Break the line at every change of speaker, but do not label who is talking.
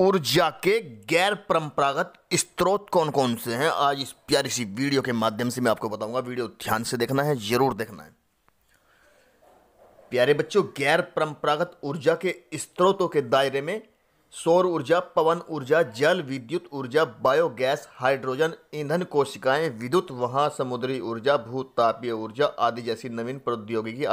ऊर्जा के गैर परंपरागत स्त्रोत कौन कौन से हैं आज इस प्यारी सी वीडियो के माध्यम से मैं आपको बताऊंगा वीडियो ध्यान से देखना है ज़रूर देखना है प्यारे बच्चों गैर परंपरागत ऊर्जा के स्त्रोतों के दायरे में सौर ऊर्जा पवन ऊर्जा जल विद्युत ऊर्जा बायोगैस हाइड्रोजन ईंधन कोशिकाएं विद्युत वहां समुद्री ऊर्जा भूतापीय ऊर्जा आदि जैसी नवीन प्रौद्योगिकी